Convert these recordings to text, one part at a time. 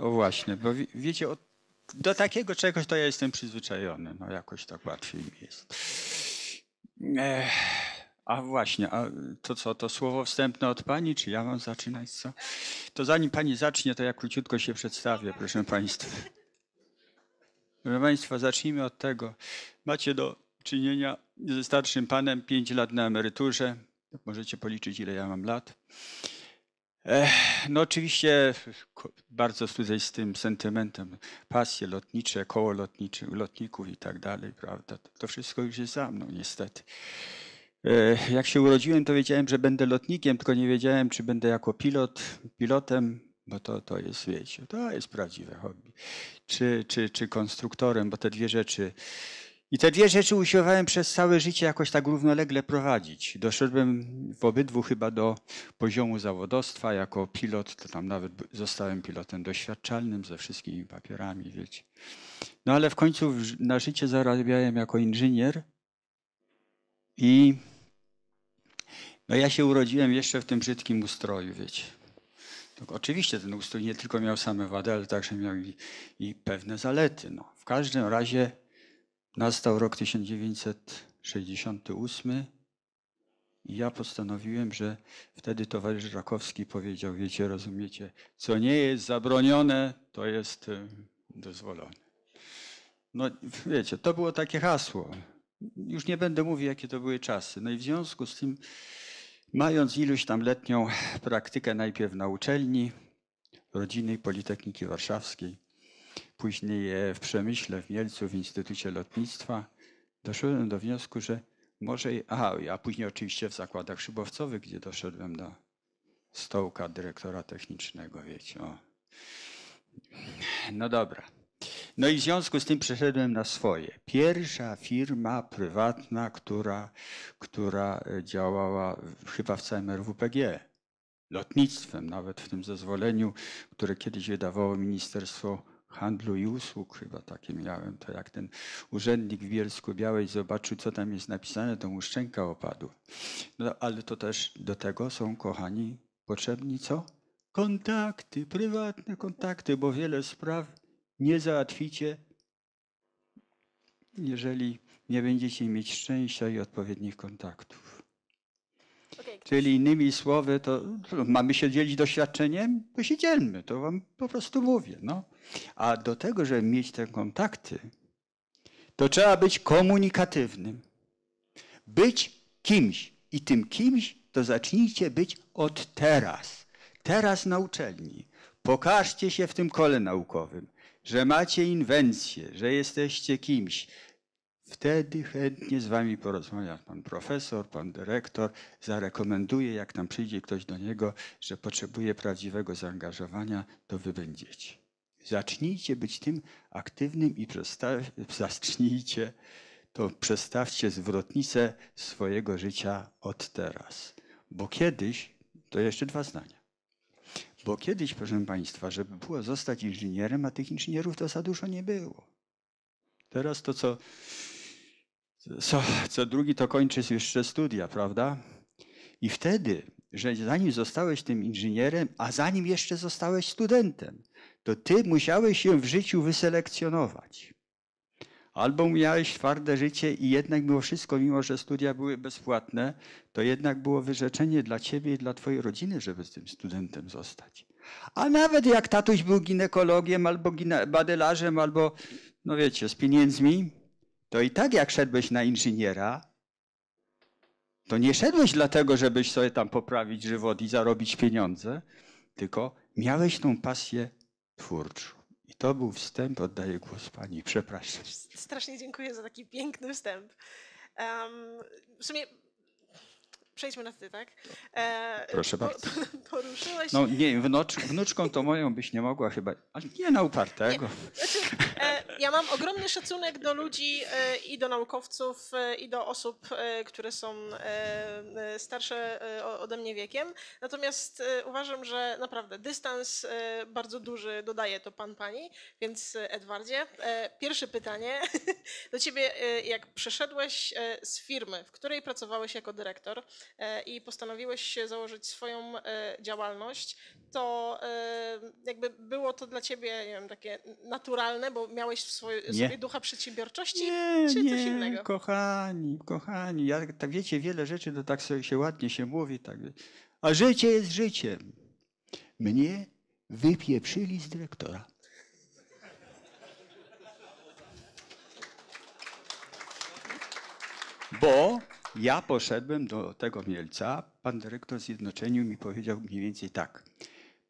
No właśnie, bo wiecie, do takiego czegoś to ja jestem przyzwyczajony. No jakoś tak łatwiej mi jest. Ech, a właśnie, a to co, to słowo wstępne od pani, czy ja mam zaczynać, co? To zanim pani zacznie, to ja króciutko się przedstawię, proszę państwa. Proszę państwa, zacznijmy od tego. Macie do czynienia ze starszym panem, 5 lat na emeryturze. Możecie policzyć, ile ja mam lat. No oczywiście bardzo tutaj z tym sentymentem pasje lotnicze, koło lotnicze, lotników i tak dalej, prawda? To wszystko już jest za mną niestety. Jak się urodziłem, to wiedziałem, że będę lotnikiem, tylko nie wiedziałem, czy będę jako pilot, pilotem, bo to, to jest, wiecie, to jest prawdziwe hobby, czy, czy, czy konstruktorem, bo te dwie rzeczy i te dwie rzeczy usiłowałem przez całe życie jakoś tak równolegle prowadzić. Doszedłem w obydwu chyba do poziomu zawodostwa. Jako pilot, to tam nawet zostałem pilotem doświadczalnym ze wszystkimi papierami, wiecie. No ale w końcu na życie zarabiałem jako inżynier i no ja się urodziłem jeszcze w tym brzydkim ustroju, wiecie. oczywiście ten ustrój nie tylko miał same wady, ale także miał i, i pewne zalety. No. W każdym razie Nastał rok 1968 i ja postanowiłem, że wtedy towarzysz Rakowski powiedział, wiecie, rozumiecie, co nie jest zabronione, to jest dozwolone. No wiecie, to było takie hasło. Już nie będę mówił, jakie to były czasy. No i w związku z tym, mając iluś tam letnią praktykę najpierw na uczelni Rodziny Politechniki Warszawskiej, Później e, w Przemyśle, w Mielcu, w Instytucie Lotnictwa doszedłem do wniosku, że może... Aha, a później oczywiście w zakładach szybowcowych, gdzie doszedłem do stołka dyrektora technicznego, wiecie. O. No dobra. No i w związku z tym przeszedłem na swoje. Pierwsza firma prywatna, która, która e, działała chyba w całym RWPG, lotnictwem, nawet w tym zezwoleniu, które kiedyś wydawało Ministerstwo handlu i usług, chyba takie miałem, to jak ten urzędnik w Bielsku Białej zobaczył, co tam jest napisane, to mu szczęka opadł No, ale to też do tego są, kochani, potrzebni co? Kontakty, prywatne kontakty, bo wiele spraw nie załatwicie, jeżeli nie będziecie mieć szczęścia i odpowiednich kontaktów. Czyli innymi słowy, to mamy się dzielić doświadczeniem? To się dzielmy, to wam po prostu mówię. No. A do tego, żeby mieć te kontakty, to trzeba być komunikatywnym. Być kimś. I tym kimś to zacznijcie być od teraz. Teraz na uczelni. Pokażcie się w tym kole naukowym, że macie inwencję, że jesteście kimś, Wtedy chętnie z wami porozmawia pan profesor, pan dyrektor, zarekomenduje, jak tam przyjdzie ktoś do niego, że potrzebuje prawdziwego zaangażowania, to wy będziecie. Zacznijcie być tym aktywnym i zacznijcie, to przestawcie zwrotnicę swojego życia od teraz. Bo kiedyś, to jeszcze dwa zdania. Bo kiedyś, proszę Państwa, żeby było zostać inżynierem, a tych inżynierów to za dużo nie było. Teraz to, co co, co drugi to kończy jeszcze studia, prawda? I wtedy, że zanim zostałeś tym inżynierem, a zanim jeszcze zostałeś studentem, to ty musiałeś się w życiu wyselekcjonować. Albo miałeś twarde życie i jednak mimo wszystko, mimo że studia były bezpłatne, to jednak było wyrzeczenie dla ciebie i dla twojej rodziny, żeby z tym studentem zostać. A nawet jak tatuś był ginekologiem albo gine- badelarzem, albo no wiecie, z pieniędzmi, to i tak jak szedłeś na inżyniera, to nie szedłeś dlatego, żebyś sobie tam poprawić żywot i zarobić pieniądze, tylko miałeś tą pasję twórczą. I to był wstęp, oddaję głos pani, przepraszam. Strasznie dziękuję za taki piękny wstęp. Um, w sumie przejdźmy na ty, tak? E, Proszę po, bardzo. Poruszyłeś... No nie, wnucz, wnuczką to moją byś nie mogła chyba, ale nie na upartego. Nie. Znaczy, e, ja mam ogromny szacunek do ludzi e, i do naukowców e, i do osób, e, które są e, starsze ode mnie wiekiem, natomiast uważam, że naprawdę dystans bardzo duży dodaje to pan, pani, więc Edwardzie, pierwsze pytanie do ciebie, jak przeszedłeś z firmy, w której pracowałeś jako dyrektor, E, i postanowiłeś się założyć swoją e, działalność, to e, jakby było to dla ciebie, nie wiem, takie naturalne, bo miałeś w swoj, sobie ducha przedsiębiorczości, nie, czy nie, coś innego? kochani, kochani, ja, tak, tak wiecie, wiele rzeczy to tak sobie się ładnie się mówi, tak, a życie jest życiem. Mnie wypieprzyli z dyrektora. Bo ja poszedłem do tego Mielca, pan dyrektor zjednoczeniu mi powiedział mniej więcej tak.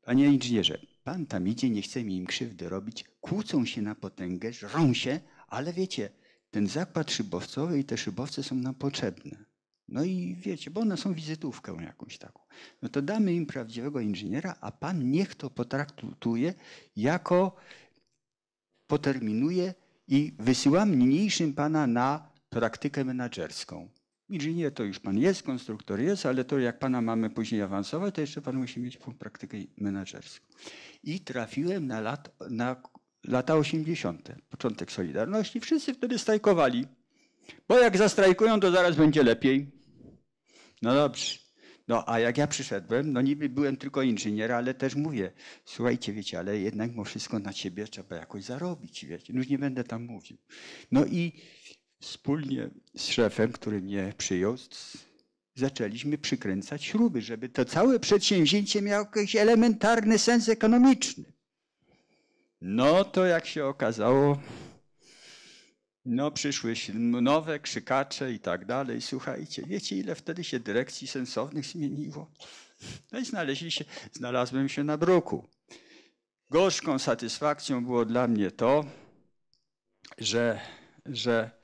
Panie inżynierze, pan tam idzie, nie chce mi im krzywdy robić, kłócą się na potęgę, żrą się, ale wiecie, ten zakład szybowcowy i te szybowce są nam potrzebne. No i wiecie, bo one są wizytówką jakąś taką. No to damy im prawdziwego inżyniera, a pan niech to potraktuje jako poterminuje i wysyłam niniejszym pana na praktykę menedżerską. Inżynier to już pan jest, konstruktor jest, ale to jak pana mamy później awansować, to jeszcze pan musi mieć praktykę menedżerską. I trafiłem na, lat, na lata 80., początek Solidarności. Wszyscy wtedy strajkowali, bo jak zastrajkują, to zaraz będzie lepiej. No dobrze. No a jak ja przyszedłem, no niby byłem tylko inżynier, ale też mówię, słuchajcie, wiecie, ale jednak mu wszystko na ciebie, trzeba jakoś zarobić, wiecie. No już nie będę tam mówił. No i wspólnie z szefem, który mnie przyjął, zaczęliśmy przykręcać śruby, żeby to całe przedsięwzięcie miało jakiś elementarny sens ekonomiczny. No to jak się okazało, no przyszły nowe krzykacze i tak dalej. Słuchajcie, wiecie ile wtedy się dyrekcji sensownych zmieniło? No i znaleźli się, znalazłem się na bruku. Gorzką satysfakcją było dla mnie to, że, że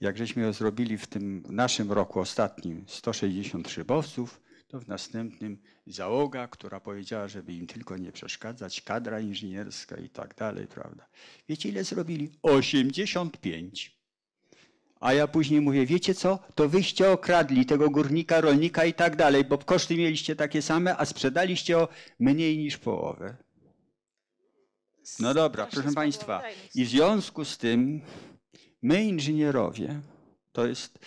jak żeśmy zrobili w tym naszym roku ostatnim 160 szybowców, to w następnym załoga, która powiedziała, żeby im tylko nie przeszkadzać, kadra inżynierska i tak dalej, prawda. Wiecie ile zrobili? 85. A ja później mówię, wiecie co, to wyście okradli tego górnika, rolnika i tak dalej, bo koszty mieliście takie same, a sprzedaliście o mniej niż połowę. No dobra, proszę Państwa. I w związku z tym My, inżynierowie, to jest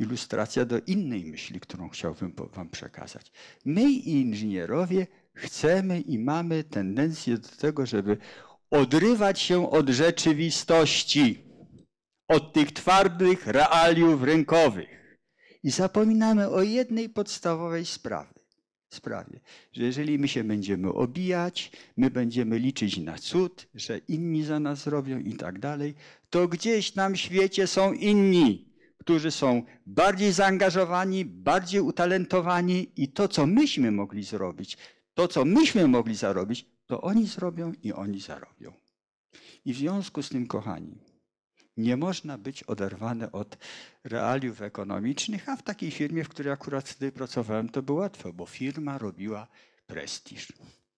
ilustracja do innej myśli, którą chciałbym Wam przekazać. My, inżynierowie, chcemy i mamy tendencję do tego, żeby odrywać się od rzeczywistości, od tych twardych realiów rynkowych. I zapominamy o jednej podstawowej sprawie sprawie, że jeżeli my się będziemy obijać, my będziemy liczyć na cud, że inni za nas robią i tak dalej, to gdzieś tam w świecie są inni, którzy są bardziej zaangażowani, bardziej utalentowani i to, co myśmy mogli zrobić, to, co myśmy mogli zarobić, to oni zrobią i oni zarobią. I w związku z tym, kochani, nie można być oderwany od realiów ekonomicznych, a w takiej firmie, w której akurat wtedy pracowałem, to było łatwo, bo firma robiła prestiż.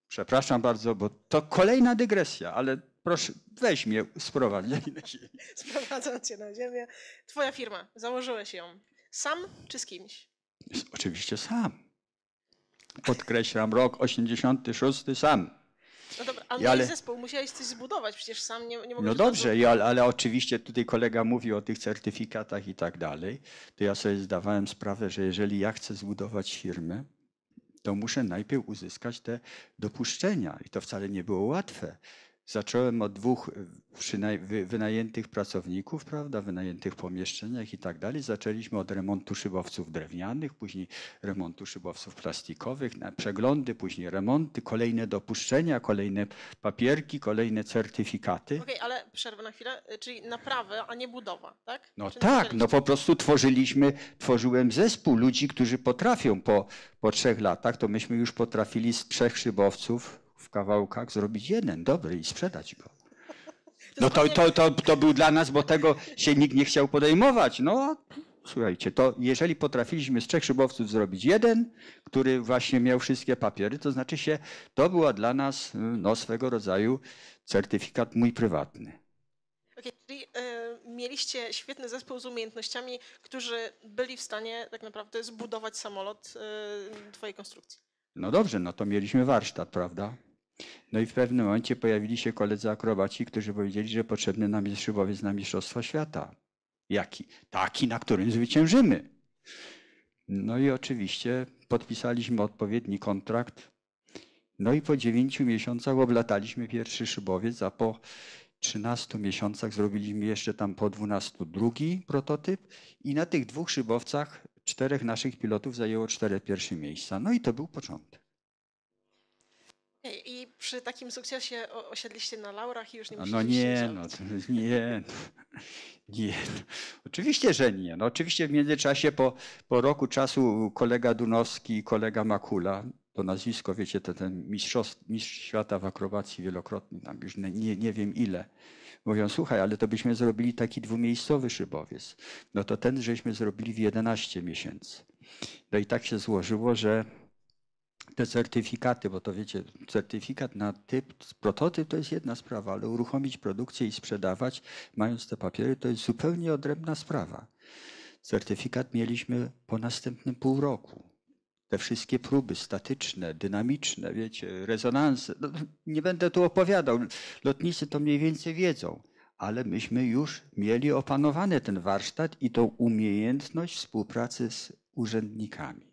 Przepraszam bardzo, bo to kolejna dygresja, ale proszę, weź mnie, sprowadzaj na ziemię. Sprowadzam cię na ziemię. Twoja firma, założyłeś ją. Sam czy z kimś? Oczywiście sam. Podkreślam, rok 86 sam. No dobra, ale, no ale... zespół musiałeś coś zbudować, przecież sam nie, nie mogłeś... No dobrze, ja, ale oczywiście tutaj kolega mówi o tych certyfikatach i tak dalej, to ja sobie zdawałem sprawę, że jeżeli ja chcę zbudować firmę, to muszę najpierw uzyskać te dopuszczenia i to wcale nie było łatwe. Zacząłem od dwóch e, wynajętych pracowników, prawda, wynajętych pomieszczeniach i tak dalej. Zaczęliśmy od remontu szybowców drewnianych, później remontu szybowców plastikowych, przeglądy, później remonty, kolejne dopuszczenia, kolejne papierki, kolejne certyfikaty. Okej, okay, ale przerwę na chwilę, e, czyli naprawy, a nie budowa, tak? No Czy tak, no po prostu tworzyliśmy, tworzyłem zespół ludzi, którzy potrafią po, po trzech latach, to myśmy już potrafili z trzech szybowców w kawałkach, zrobić jeden dobry i sprzedać go. No to, to, to, to był dla nas, bo tego się nikt nie chciał podejmować. No słuchajcie, to jeżeli potrafiliśmy z trzech szybowców zrobić jeden, który właśnie miał wszystkie papiery, to znaczy się, to była dla nas no, swego rodzaju certyfikat mój prywatny. Okay, czyli y, mieliście świetny zespół z umiejętnościami, którzy byli w stanie tak naprawdę zbudować samolot y, twojej konstrukcji. No dobrze, no to mieliśmy warsztat, prawda? No i w pewnym momencie pojawili się koledzy akrobaci, którzy powiedzieli, że potrzebny nam jest szybowiec na Mistrzostwa Świata. Jaki? Taki, na którym zwyciężymy. No i oczywiście podpisaliśmy odpowiedni kontrakt. No i po dziewięciu miesiącach oblataliśmy pierwszy szybowiec, a po 13 miesiącach zrobiliśmy jeszcze tam po 12 drugi prototyp i na tych dwóch szybowcach czterech naszych pilotów zajęło cztery pierwsze miejsca. No i to był początek przy takim sukcesie osiedliście na laurach i już nie no, musicie No nie, no, nie, nie. Oczywiście, że nie. No, oczywiście w międzyczasie po, po roku czasu kolega Dunowski i kolega Makula, to nazwisko, wiecie, to ten mistrz świata w akrobacji wielokrotny, tam już nie, nie wiem ile. Mówią, słuchaj, ale to byśmy zrobili taki dwumiejscowy szybowiec. No to ten żeśmy zrobili w 11 miesięcy. No i tak się złożyło, że te certyfikaty, bo to wiecie, certyfikat na typ, prototyp to jest jedna sprawa, ale uruchomić produkcję i sprzedawać, mając te papiery, to jest zupełnie odrębna sprawa. Certyfikat mieliśmy po następnym pół roku. Te wszystkie próby statyczne, dynamiczne, wiecie, rezonanse. No, nie będę tu opowiadał, lotnicy to mniej więcej wiedzą, ale myśmy już mieli opanowany ten warsztat i tą umiejętność współpracy z urzędnikami.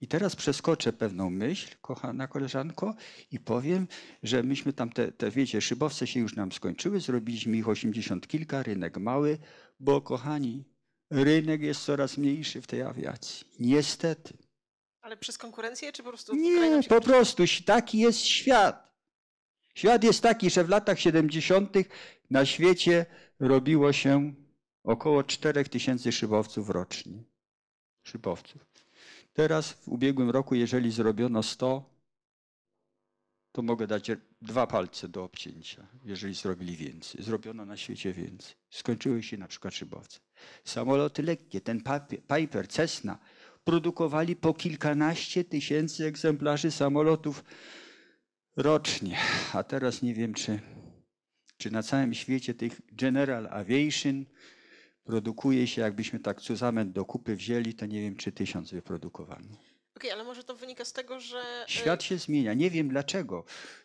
I teraz przeskoczę pewną myśl, kochana koleżanko, i powiem, że myśmy tam te, te wiecie, szybowce się już nam skończyły, zrobiliśmy ich osiemdziesiąt kilka, rynek mały, bo kochani, rynek jest coraz mniejszy w tej awiacji. Niestety. Ale przez konkurencję, czy po prostu? Nie, po prostu taki jest świat. Świat jest taki, że w latach 70. na świecie robiło się około 4000 szybowców rocznie. Szybowców. Teraz w ubiegłym roku, jeżeli zrobiono 100, to mogę dać dwa palce do obcięcia, jeżeli zrobili więcej. Zrobiono na świecie więcej. Skończyły się na przykład szybowce. Samoloty lekkie, ten Piper, Cessna, produkowali po kilkanaście tysięcy egzemplarzy samolotów rocznie. A teraz nie wiem, czy, czy na całym świecie tych General Aviation, produkuje się, jakbyśmy tak cuzament do kupy wzięli, to nie wiem, czy tysiąc wyprodukowano. Okej, okay, ale może to wynika z tego, że. E, Świat się zmienia. Nie wiem dlaczego.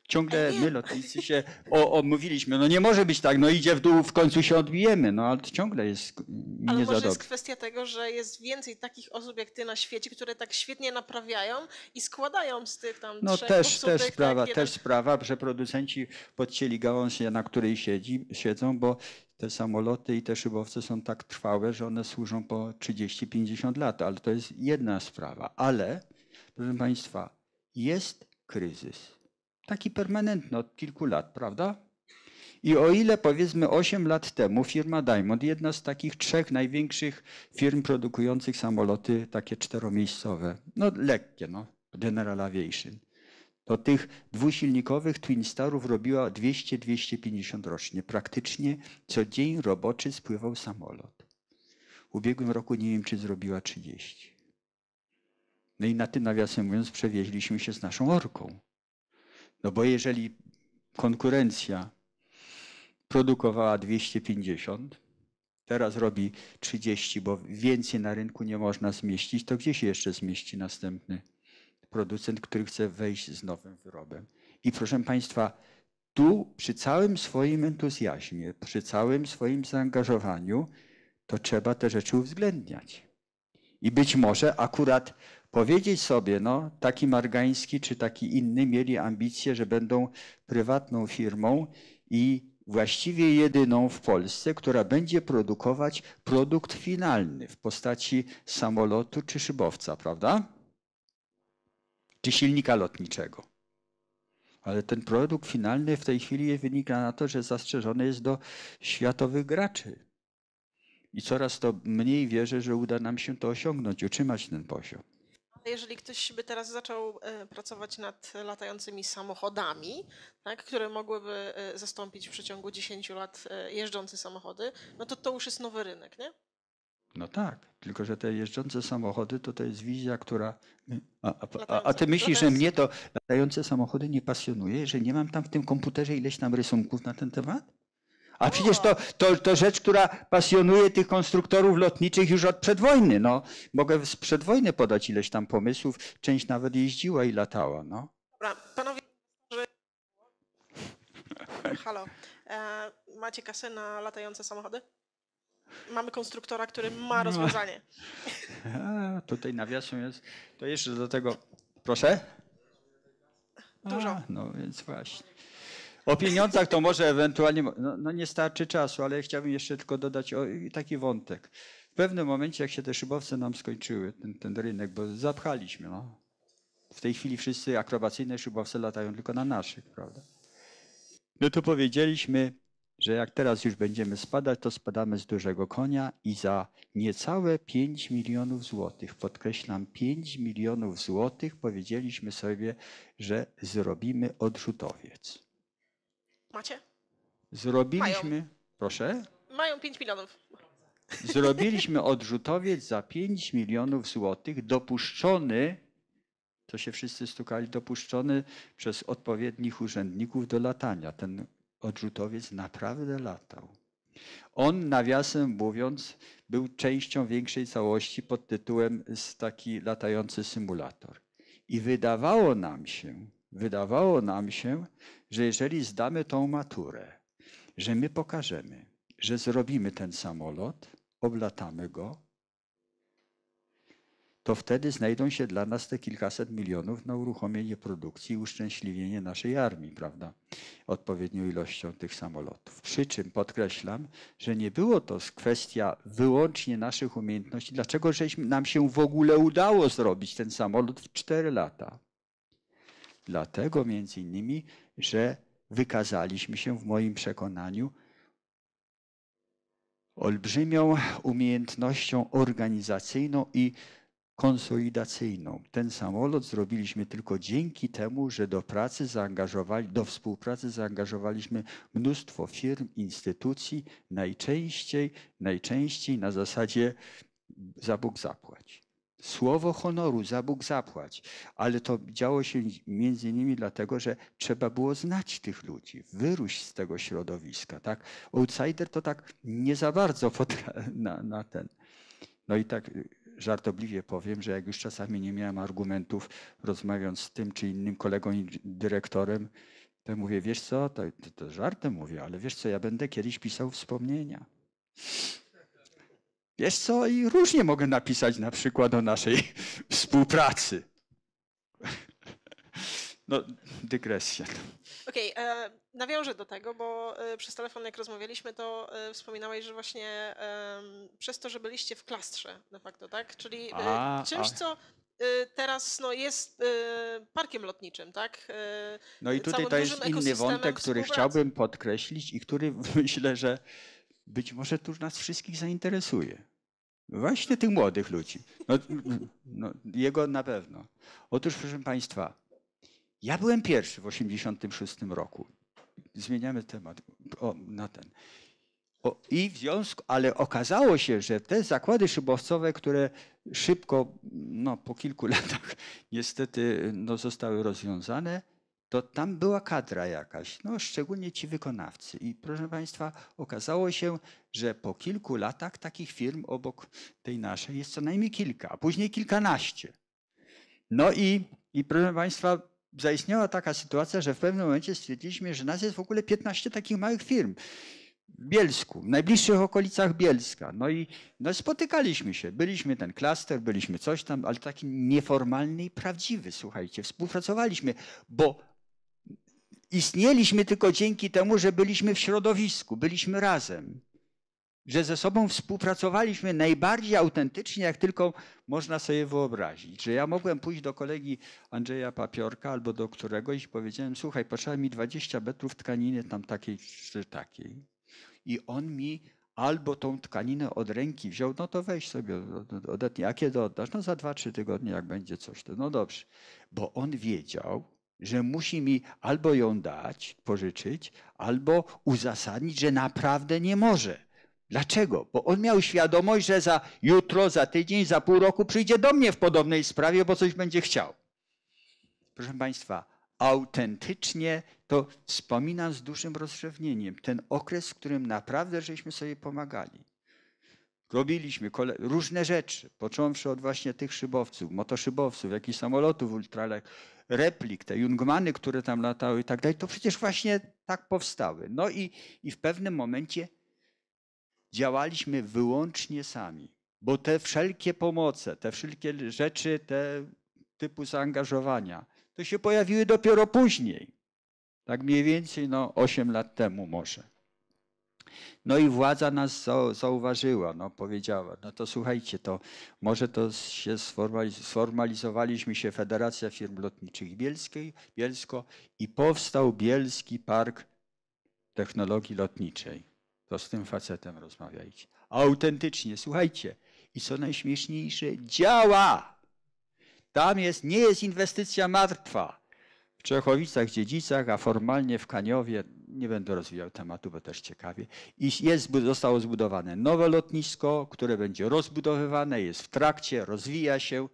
Ciągle my, lotnicy, się o, mówiliśmy, no nie może być tak, no idzie w dół, w końcu się odbijemy, no ale ciągle jest nie Ale może jest kwestia tego, że jest więcej takich osób jak ty na świecie, które tak świetnie naprawiają i składają z tych tam No też, też tak sprawa, tak, też sprawa, że producenci podcięli gałąź, na której siedzi, siedzą, bo te samoloty i te szybowce są tak trwałe, że one służą po 30-50 lat, ale to jest jedna sprawa. Ale, proszę Państwa, jest kryzys. Taki permanentny od kilku lat, prawda? I o ile powiedzmy 8 lat temu firma Diamond, jedna z takich trzech największych firm produkujących samoloty takie czteromiejscowe, no lekkie, no, General Aviation, to tych dwusilnikowych Twin Starów robiła 200-250 rocznie. Praktycznie co dzień roboczy spływał samolot. W ubiegłym roku nie wiem, czy zrobiła 30. No i na tym nawiasem mówiąc przewieźliśmy się z naszą orką. No bo jeżeli konkurencja produkowała 250, teraz robi 30, bo więcej na rynku nie można zmieścić, to gdzie się jeszcze zmieści następny producent, który chce wejść z nowym wyrobem. I proszę Państwa, tu przy całym swoim entuzjazmie, przy całym swoim zaangażowaniu, to trzeba te rzeczy uwzględniać. I być może akurat powiedzieć sobie, no taki Margański czy taki inny mieli ambicje, że będą prywatną firmą i właściwie jedyną w Polsce, która będzie produkować produkt finalny w postaci samolotu czy szybowca, prawda? czy silnika lotniczego. Ale ten produkt finalny w tej chwili wynika na to, że zastrzeżony jest do światowych graczy. I coraz to mniej wierzę, że uda nam się to osiągnąć, utrzymać ten poziom. Ale jeżeli ktoś by teraz zaczął e, pracować nad latającymi samochodami, tak, które mogłyby e, zastąpić w przeciągu 10 lat e, jeżdżące samochody, no to to już jest nowy rynek, nie? No tak, tylko że te jeżdżące samochody to, to jest wizja, która. A, a, no a ty no myślisz, że mnie to latające samochody nie pasjonuje, że nie mam tam w tym komputerze ileś tam rysunków na ten temat? A przecież to, to, to rzecz, która pasjonuje tych konstruktorów lotniczych już od przedwojny. No, mogę z przedwojny podać ileś tam pomysłów, część nawet jeździła i latała. No. Dobra, panowie, że... halo, e, macie kasy na latające samochody? Mamy konstruktora, który ma rozwiązanie. A, tutaj nawiasem jest. To jeszcze do tego. Proszę? Dużo. A, no więc właśnie. O pieniądzach to może ewentualnie. No, no, nie starczy czasu, ale chciałbym jeszcze tylko dodać o, taki wątek. W pewnym momencie, jak się te szybowce nam skończyły, ten, ten rynek, bo zapchaliśmy, no. W tej chwili wszyscy akrobacyjne szybowce latają tylko na naszych, prawda? No to powiedzieliśmy, że jak teraz już będziemy spadać, to spadamy z dużego konia i za niecałe 5 milionów złotych, podkreślam 5 milionów złotych, powiedzieliśmy sobie, że zrobimy odrzutowiec. Macie? Zrobiliśmy, Mają. proszę? Mają 5 milionów. Zrobiliśmy odrzutowiec za 5 milionów złotych, dopuszczony to się wszyscy stukali, dopuszczony przez odpowiednich urzędników do latania. Ten odrzutowiec naprawdę latał. On, nawiasem mówiąc, był częścią większej całości pod tytułem taki latający symulator. I wydawało nam się, wydawało nam się, że jeżeli zdamy tą maturę, że my pokażemy, że zrobimy ten samolot, oblatamy go, to wtedy znajdą się dla nas te kilkaset milionów na uruchomienie produkcji i uszczęśliwienie naszej armii, prawda? Odpowiednią ilością tych samolotów. Przy czym podkreślam, że nie było to kwestia wyłącznie naszych umiejętności. Dlaczego żeśmy, nam się w ogóle udało zrobić ten samolot w 4 lata? Dlatego między innymi, że wykazaliśmy się w moim przekonaniu olbrzymią umiejętnością organizacyjną i konsolidacyjną. Ten samolot zrobiliśmy tylko dzięki temu, że do pracy zaangażowali, do współpracy zaangażowaliśmy mnóstwo firm, instytucji, najczęściej, najczęściej na zasadzie za Bóg zapłać. Słowo honoru, za Bóg zapłać. Ale to działo się między innymi dlatego, że trzeba było znać tych ludzi, wyruść z tego środowiska. Tak? Outsider to tak nie za bardzo na, na ten. No i tak żartobliwie powiem, że jak już czasami nie miałem argumentów, rozmawiając z tym czy innym kolegą dyrektorem, to mówię, wiesz co, to, to, to żartem mówię, ale wiesz co, ja będę kiedyś pisał wspomnienia. Wiesz co, i różnie mogę napisać na przykład o naszej współpracy. No, dygresja. Okej, okay, e, nawiążę do tego, bo e, przez telefon jak rozmawialiśmy, to e, wspominałeś, wspominałaś, że właśnie przez to, że byliście w klastrze de facto, tak? Czyli a, czymś, a. co teraz no, jest parkiem lotniczym, tak? No i tutaj to jest inny wątek, który chciałbym podkreślić i który myślę, że być może tu nas wszystkich zainteresuje. Właśnie tych młodych ludzi. No, no, no jego na pewno. Otóż, proszę Państwa, ja byłem pierwszy w 86 roku. Zmieniamy temat o, na ten. O, I w związku, ale okazało się, że te zakłady szybowcowe, które szybko, no, po kilku latach niestety no, zostały rozwiązane, to tam była kadra jakaś, no, szczególnie ci wykonawcy. I proszę Państwa, okazało się, że po kilku latach takich firm obok tej naszej jest co najmniej kilka, a później kilkanaście. No i, i proszę Państwa, zaistniała taka sytuacja, że w pewnym momencie stwierdziliśmy, że nas jest w ogóle 15 takich małych firm. W Bielsku, w najbliższych okolicach Bielska. No i no spotykaliśmy się, byliśmy ten klaster, byliśmy coś tam, ale taki nieformalny i prawdziwy, słuchajcie. Współpracowaliśmy, bo istnieliśmy tylko dzięki temu, że byliśmy w środowisku, byliśmy razem że ze sobą współpracowaliśmy najbardziej autentycznie, jak tylko można sobie wyobrazić. Że ja mogłem pójść do kolegi Andrzeja Papiorka albo do któregoś i powiedziałem, słuchaj, potrzeba mi 20 metrów tkaniny tam takiej czy takiej. I on mi albo tą tkaninę od ręki wziął, no to weź sobie odetnij. A kiedy oddasz? No za 2-3 tygodnie, jak będzie coś. To no dobrze. Bo on wiedział, że musi mi albo ją dać, pożyczyć, albo uzasadnić, że naprawdę nie może. Dlaczego? Bo on miał świadomość, że za jutro, za tydzień, za pół roku przyjdzie do mnie w podobnej sprawie, bo coś będzie chciał. Proszę Państwa, autentycznie to wspominam z dużym rozrzewnieniem ten okres, w którym naprawdę żeśmy sobie pomagali. Robiliśmy różne rzeczy, począwszy od właśnie tych szybowców, motoszybowców, jakichś samolotów ultralek, replik, te Jungmany, które tam latały i tak dalej. To przecież właśnie tak powstały. No i, i w pewnym momencie działaliśmy wyłącznie sami, bo te wszelkie pomoce, te wszelkie rzeczy, te typu zaangażowania, to się pojawiły dopiero później. Tak mniej więcej no, 8 lat temu może. No i władza nas zauważyła, no, powiedziała, no to słuchajcie, to może to się sformalizowaliśmy się Federacja Firm Lotniczych Bielskiej, Bielsko i powstał Bielski Park Technologii Lotniczej to z tym facetem rozmawiajcie. Autentycznie, słuchajcie. I co najśmieszniejsze, działa! Tam jest, nie jest inwestycja martwa. W Czechowicach, Dziedzicach, a formalnie w Kaniowie, nie będę rozwijał tematu, bo też ciekawie. I jest, zostało zbudowane nowe lotnisko, które będzie rozbudowywane, jest w trakcie, rozwija się.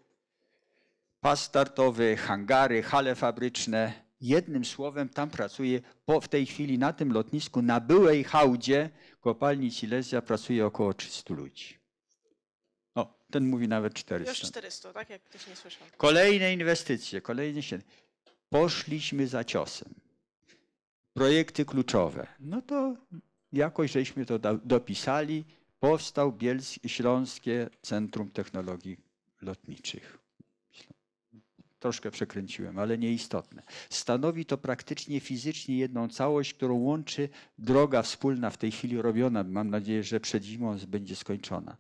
Pas startowy, hangary, hale fabryczne, Jednym słowem, tam pracuje po, w tej chwili na tym lotnisku, na byłej hałdzie kopalni Silesia pracuje około 300 ludzi. O, ten mówi nawet 400. Już 400, tak jak ktoś nie słyszał. Kolejne inwestycje, kolejne się. Poszliśmy za ciosem. Projekty kluczowe. No to jakoś żeśmy to dopisali. Powstał Bielski Śląskie Centrum Technologii Lotniczych troszkę przekręciłem, ale nieistotne. Stanowi to praktycznie fizycznie jedną całość, którą łączy droga wspólna w tej chwili robiona. Mam nadzieję, że przed zimą będzie skończona.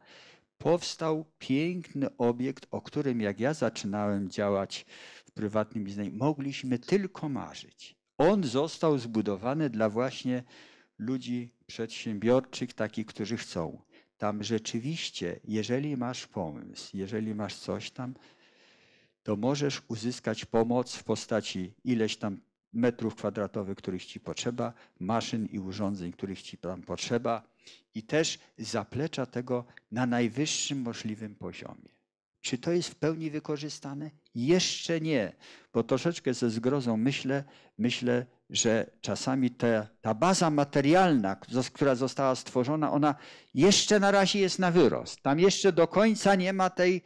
Powstał piękny obiekt, o którym jak ja zaczynałem działać w prywatnym biznesie, mogliśmy tylko marzyć. On został zbudowany dla właśnie ludzi przedsiębiorczych, takich, którzy chcą. Tam rzeczywiście, jeżeli masz pomysł, jeżeli masz coś tam, to możesz uzyskać pomoc w postaci ileś tam metrów kwadratowych, których ci potrzeba, maszyn i urządzeń, których ci tam potrzeba i też zaplecza tego na najwyższym możliwym poziomie. Czy to jest w pełni wykorzystane? Jeszcze nie, bo troszeczkę ze zgrozą myślę, myślę że czasami te, ta baza materialna, która została stworzona, ona jeszcze na razie jest na wyrost. Tam jeszcze do końca nie ma tej,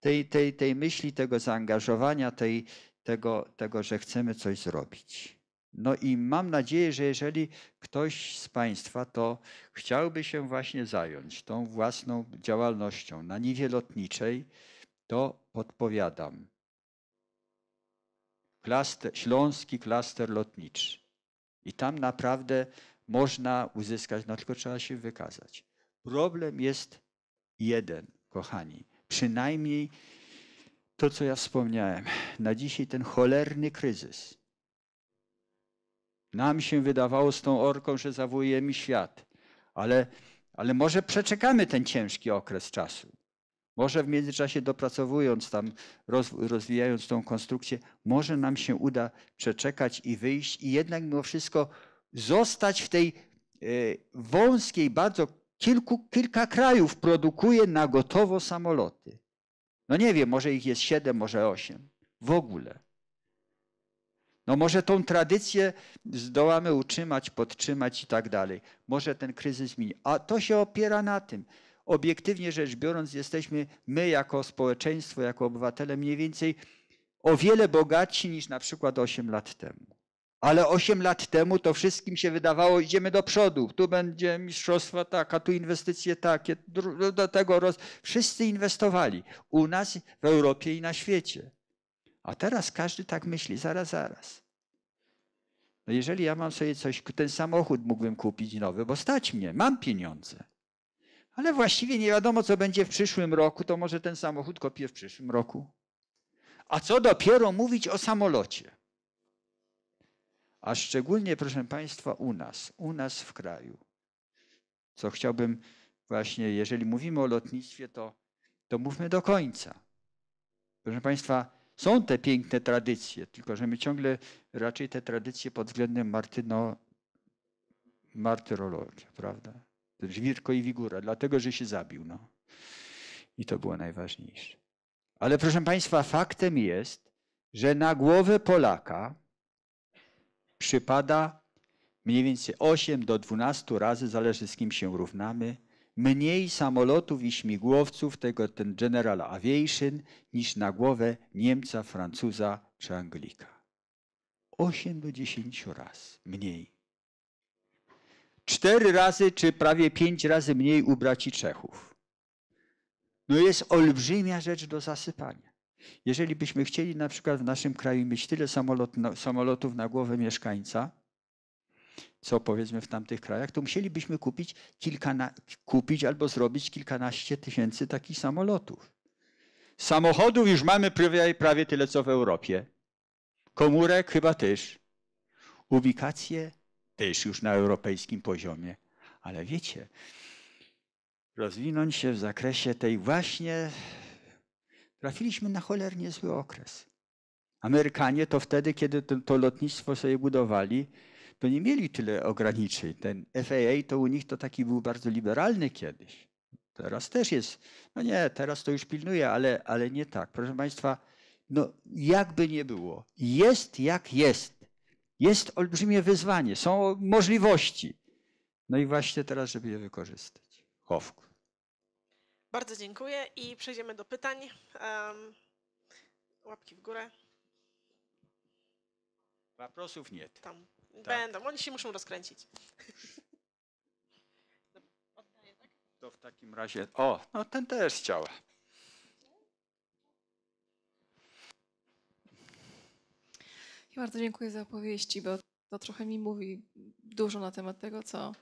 tej, tej, tej myśli, tego zaangażowania, tej, tego, tego, że chcemy coś zrobić. No i mam nadzieję, że jeżeli ktoś z Państwa to chciałby się właśnie zająć tą własną działalnością na niwie lotniczej, to podpowiadam. Klaster, śląski klaster lotniczy. I tam naprawdę można uzyskać, no tylko trzeba się wykazać. Problem jest jeden, kochani przynajmniej to, co ja wspomniałem. Na dzisiaj ten cholerny kryzys. Nam się wydawało z tą orką, że zawołujemy świat, ale, ale może przeczekamy ten ciężki okres czasu. Może w międzyczasie dopracowując tam, rozwijając tą konstrukcję, może nam się uda przeczekać i wyjść i jednak mimo wszystko zostać w tej e, wąskiej, bardzo Kilku, kilka krajów produkuje na gotowo samoloty. No nie wiem, może ich jest siedem, może osiem. W ogóle. No może tą tradycję zdołamy utrzymać, podtrzymać i tak dalej. Może ten kryzys zmieni. A to się opiera na tym. Obiektywnie rzecz biorąc, jesteśmy my jako społeczeństwo, jako obywatele mniej więcej o wiele bogatsi niż na przykład 8 lat temu. Ale 8 lat temu to wszystkim się wydawało, idziemy do przodu, tu będzie mistrzostwa taka, tu inwestycje takie, do tego roz... Wszyscy inwestowali u nas, w Europie i na świecie. A teraz każdy tak myśli, zaraz, zaraz. No jeżeli ja mam sobie coś, ten samochód mógłbym kupić nowy, bo stać mnie, mam pieniądze. Ale właściwie nie wiadomo, co będzie w przyszłym roku, to może ten samochód kopię w przyszłym roku. A co dopiero mówić o samolocie? a szczególnie, proszę Państwa, u nas, u nas w kraju. Co chciałbym właśnie, jeżeli mówimy o lotnictwie, to, to mówmy do końca. Proszę Państwa, są te piękne tradycje, tylko że my ciągle raczej te tradycje pod względem martyno, martyrologii, prawda? Żwirko i Wigura, dlatego że się zabił. No. I to było najważniejsze. Ale proszę Państwa, faktem jest, że na głowę Polaka przypada mniej więcej 8 do 12 razy, zależy z kim się równamy, mniej samolotów i śmigłowców, tego ten General Aviation, niż na głowę Niemca, Francuza czy Anglika. 8 do 10 razy mniej. Cztery razy czy prawie pięć razy mniej u braci Czechów. No jest olbrzymia rzecz do zasypania. Jeżeli byśmy chcieli na przykład w naszym kraju mieć tyle samolot, no, samolotów na głowę mieszkańca, co powiedzmy w tamtych krajach, to musielibyśmy kupić, kilkana, kupić albo zrobić kilkanaście tysięcy takich samolotów. Samochodów już mamy prawie, prawie tyle, co w Europie. Komórek chyba też. Ubikacje też już na europejskim poziomie. Ale wiecie, rozwinąć się w zakresie tej właśnie Trafiliśmy na cholernie zły okres. Amerykanie to wtedy, kiedy to, to lotnictwo sobie budowali, to nie mieli tyle ograniczeń. Ten FAA to u nich to taki był bardzo liberalny kiedyś. Teraz też jest. No nie, teraz to już pilnuje, ale, ale nie tak. Proszę Państwa, no jakby nie było, jest jak jest. Jest olbrzymie wyzwanie, są możliwości. No i właśnie teraz, żeby je wykorzystać. Chowku. Bardzo dziękuję i przejdziemy do pytań. Um, łapki w górę. Вопросов nie. Tam. Tak. Będą, oni się muszą rozkręcić. To w takim razie. O, no ten też chciał. I bardzo dziękuję za opowieści, bo to trochę mi mówi dużo na temat tego, co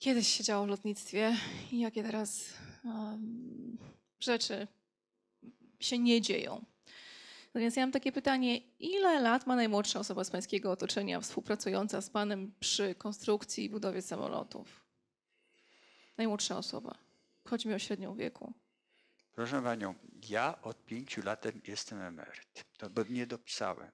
Kiedyś działo w lotnictwie i jakie teraz um, rzeczy się nie dzieją. No więc ja mam takie pytanie, ile lat ma najmłodsza osoba z pańskiego otoczenia współpracująca z panem przy konstrukcji i budowie samolotów? Najmłodsza osoba. Chodzi mi o średnią wieku. Proszę panią, ja od pięciu lat jestem emeryt. To bo nie dopisałem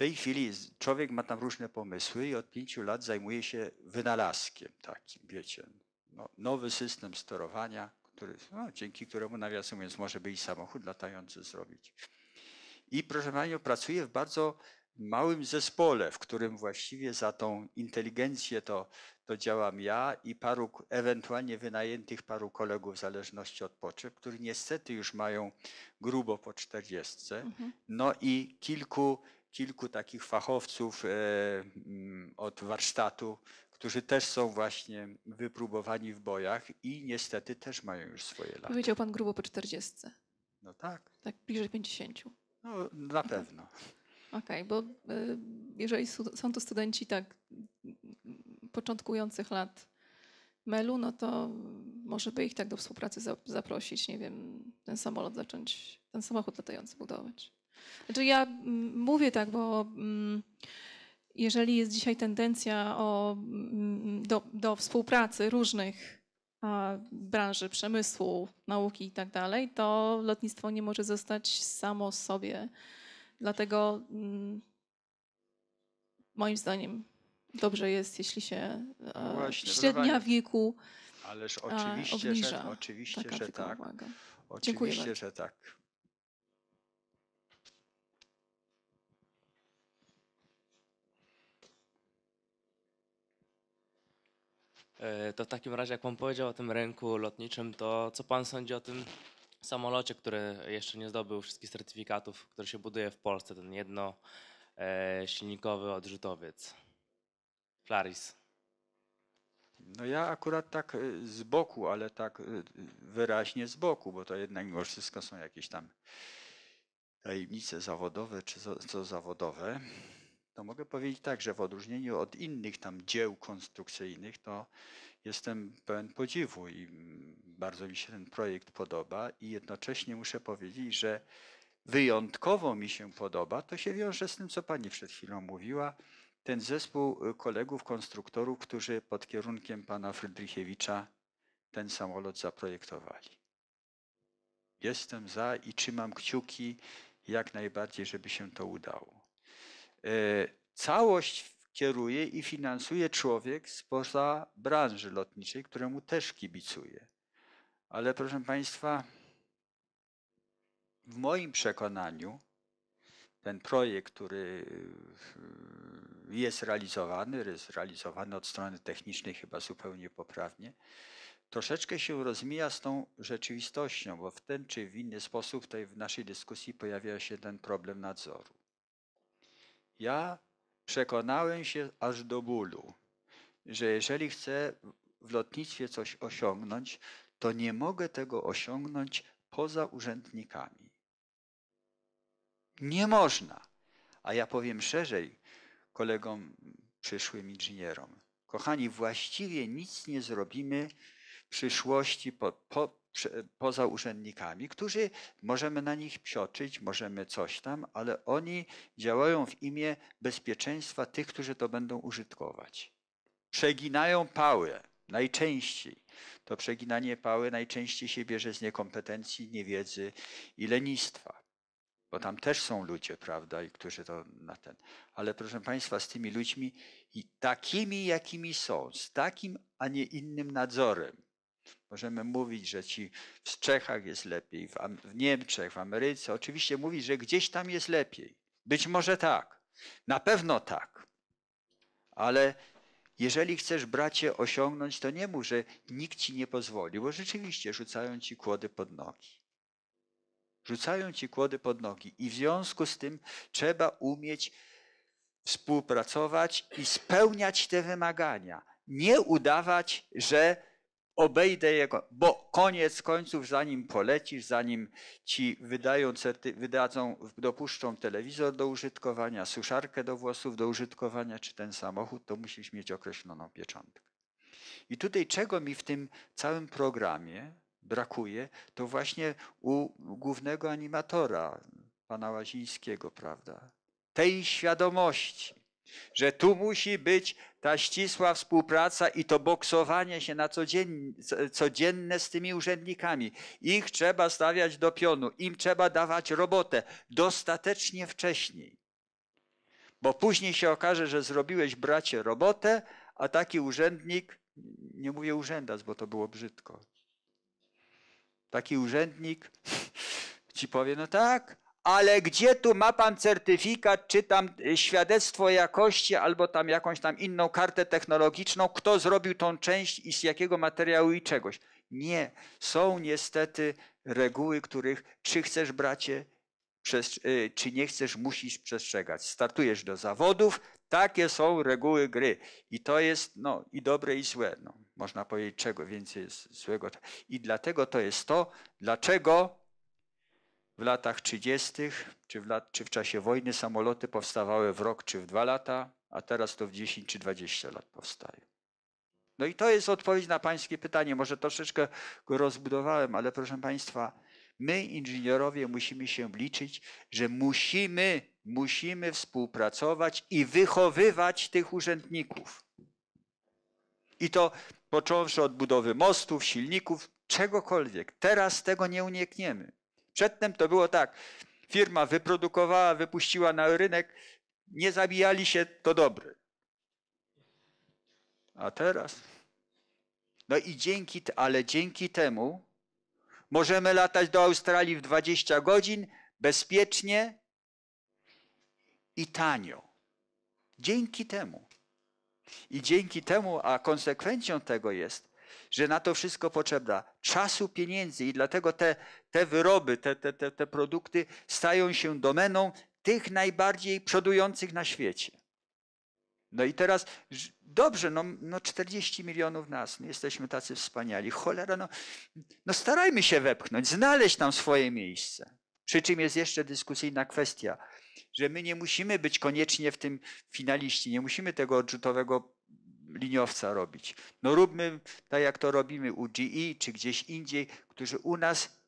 tej chwili człowiek ma tam różne pomysły i od pięciu lat zajmuje się wynalazkiem takim, wiecie, no, nowy system sterowania, który, no, dzięki któremu nawiasem mówiąc może by i samochód latający zrobić. I proszę Państwa, pracuje w bardzo małym zespole, w którym właściwie za tą inteligencję to, to działam ja i paru ewentualnie wynajętych paru kolegów w zależności od potrzeb, którzy niestety już mają grubo po czterdziestce, mhm. no i kilku kilku takich fachowców e, mm, od warsztatu, którzy też są właśnie wypróbowani w bojach i niestety też mają już swoje lata. Powiedział pan grubo po 40. No tak. Tak, bliżej 50. No na pewno. Okej, okay, bo e, jeżeli są to studenci tak początkujących lat melu, no to może by ich tak do współpracy zaprosić, nie wiem, ten samolot zacząć, ten samochód latający budować. Znaczy ja mm, mówię tak, bo mm, jeżeli jest dzisiaj tendencja o, mm, do, do współpracy różnych branży przemysłu, nauki i tak dalej, to lotnictwo nie może zostać samo sobie. Dlatego moim zdaniem dobrze jest, jeśli się e, no Właśnie, średnia wieku Ależ oczywiście, obniża. Że, oczywiście, że tak. Oczywiście, Dziękuję że bardzo. tak. E, to w takim razie, jak Pan powiedział o tym rynku lotniczym, to co Pan sądzi o tym samolocie, który jeszcze nie zdobył wszystkich certyfikatów, który się buduje w Polsce, ten jedno e, silnikowy odrzutowiec? Flaris. No ja akurat tak e, z boku, ale tak wyraźnie z boku, bo to jednak mimo wszystko są jakieś tam tajemnice zawodowe czy co zawodowe to no, mogę powiedzieć tak, że w odróżnieniu od innych tam dzieł konstrukcyjnych, to jestem pełen podziwu i bardzo mi się ten projekt podoba i jednocześnie muszę powiedzieć, że wyjątkowo mi się podoba, to się wiąże z tym, co pani przed chwilą mówiła, ten zespół kolegów konstruktorów, którzy pod kierunkiem pana Frydrychiewicza ten samolot zaprojektowali. Jestem za i trzymam kciuki jak najbardziej, żeby się to udało. E, całość kieruje i finansuje człowiek spoza branży lotniczej, któremu też kibicuje. Ale proszę Państwa, w moim przekonaniu ten projekt, który e, jest realizowany, jest realizowany od strony technicznej chyba zupełnie poprawnie, troszeczkę się rozmija z tą rzeczywistością, bo w ten czy w inny sposób tutaj w naszej dyskusji pojawia się ten problem nadzoru. Ja przekonałem się aż do bólu, że jeżeli chcę w lotnictwie coś osiągnąć, to nie mogę tego osiągnąć poza urzędnikami. Nie można. A ja powiem szerzej kolegom przyszłym inżynierom. Kochani, właściwie nic nie zrobimy w przyszłości po, po, poza urzędnikami, którzy możemy na nich psioczyć, możemy coś tam, ale oni działają w imię bezpieczeństwa tych, którzy to będą użytkować. Przeginają pały najczęściej. To przeginanie pały najczęściej się bierze z niekompetencji, niewiedzy i lenistwa. Bo tam też są ludzie, prawda, i którzy to na ten. Ale proszę Państwa, z tymi ludźmi i takimi, jakimi są, z takim, a nie innym nadzorem, Możemy mówić, że ci w Czechach jest lepiej, w Niemczech, w Ameryce. Oczywiście mówić, że gdzieś tam jest lepiej. Być może tak. Na pewno tak. Ale jeżeli chcesz, bracie, osiągnąć, to nie mów, że nikt ci nie pozwoli, bo rzeczywiście rzucają ci kłody pod nogi. Rzucają ci kłody pod nogi i w związku z tym trzeba umieć współpracować i spełniać te wymagania. Nie udawać, że obejdę jego, bo koniec końców, zanim polecisz, zanim ci wydają, certy, wydadzą, dopuszczą telewizor do użytkowania, suszarkę do włosów do użytkowania, czy ten samochód, to musisz mieć określoną pieczątkę. I tutaj czego mi w tym całym programie brakuje, to właśnie u głównego animatora, pana Łazińskiego, prawda? Tej świadomości, że tu musi być ta ścisła współpraca i to boksowanie się na codzienne, codzienne z tymi urzędnikami. Ich trzeba stawiać do pionu, im trzeba dawać robotę dostatecznie wcześniej. Bo później się okaże, że zrobiłeś bracie robotę, a taki urzędnik, nie mówię urzędas, bo to było brzydko, taki urzędnik ci powie, no tak, ale gdzie tu ma pan certyfikat, czy tam y, świadectwo jakości, albo tam jakąś tam inną kartę technologiczną, kto zrobił tą część i z jakiego materiału i czegoś. Nie, są niestety reguły, których czy chcesz bracie, y, czy nie chcesz, musisz przestrzegać. Startujesz do zawodów, takie są reguły gry. I to jest no, i dobre, i złe. No, można powiedzieć, czego więcej jest złego. I dlatego to jest to, dlaczego w latach 30. Czy w, lat, czy w czasie wojny samoloty powstawały w rok czy w dwa lata, a teraz to w 10 czy 20 lat powstają. No i to jest odpowiedź na Pańskie pytanie. Może troszeczkę go rozbudowałem, ale proszę Państwa, my inżynierowie musimy się liczyć, że musimy, musimy współpracować i wychowywać tych urzędników. I to począwszy od budowy mostów, silników, czegokolwiek. Teraz tego nie unikniemy. Przedtem to było tak, firma wyprodukowała, wypuściła na rynek, nie zabijali się, to dobry. A teraz? No i dzięki, ale dzięki temu możemy latać do Australii w 20 godzin bezpiecznie i tanio. Dzięki temu. I dzięki temu, a konsekwencją tego jest, że na to wszystko potrzeba czasu, pieniędzy i dlatego te te wyroby, te, te, te, te produkty stają się domeną tych najbardziej przodujących na świecie. No i teraz dobrze, no, no 40 milionów nas, my no jesteśmy tacy wspaniali. Cholera, no, no starajmy się wepchnąć, znaleźć tam swoje miejsce. Przy czym jest jeszcze dyskusyjna kwestia, że my nie musimy być koniecznie w tym finaliści, nie musimy tego odrzutowego liniowca robić. No róbmy tak, jak to robimy u GE czy gdzieś indziej, którzy u nas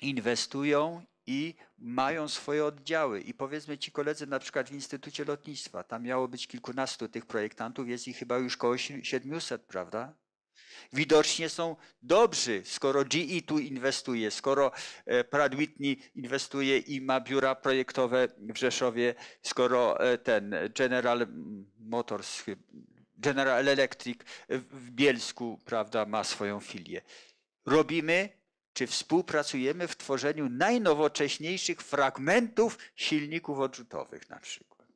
inwestują i mają swoje oddziały. I powiedzmy ci koledzy, na przykład w Instytucie Lotnictwa, tam miało być kilkunastu tych projektantów, jest ich chyba już około 700, prawda? Widocznie są dobrzy, skoro GE tu inwestuje, skoro e, Pratt Whitney inwestuje i ma biura projektowe w Rzeszowie, skoro e, ten General Motors, General Electric w Bielsku, prawda, ma swoją filię. Robimy czy współpracujemy w tworzeniu najnowocześniejszych fragmentów silników odrzutowych na przykład.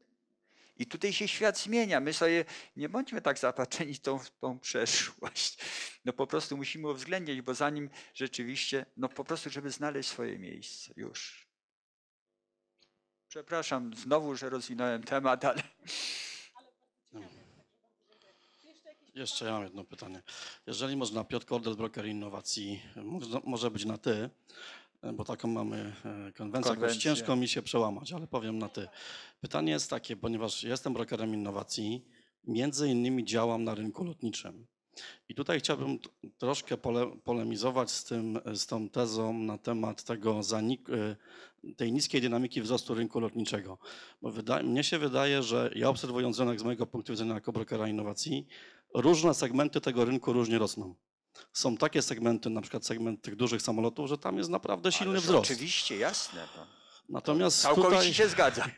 I tutaj się świat zmienia. My sobie nie bądźmy tak zapatrzeni w tą, tą przeszłość. No po prostu musimy uwzględniać, bo zanim rzeczywiście, no po prostu, żeby znaleźć swoje miejsce już. Przepraszam znowu, że rozwinąłem temat, ale. Jeszcze ja mam jedno pytanie. Jeżeli można, Piotr Kordel, broker innowacji, może być na ty, bo taką mamy e, konwencję, jakoś ciężko mi się przełamać, ale powiem na ty. Pytanie jest takie, ponieważ jestem brokerem innowacji, między innymi działam na rynku lotniczym. I tutaj chciałbym troszkę pole, polemizować z, tym, z tą tezą na temat tego zanik, e, tej niskiej dynamiki wzrostu rynku lotniczego. Bo wydaje, mnie się wydaje, że ja obserwując rynek z mojego punktu widzenia jako brokera innowacji, różne segmenty tego rynku różnie rosną. Są takie segmenty, na przykład segment tych dużych samolotów, że tam jest naprawdę silny Ależ wzrost. Oczywiście, jasne. No. Natomiast Całkowicie tutaj, się zgadza.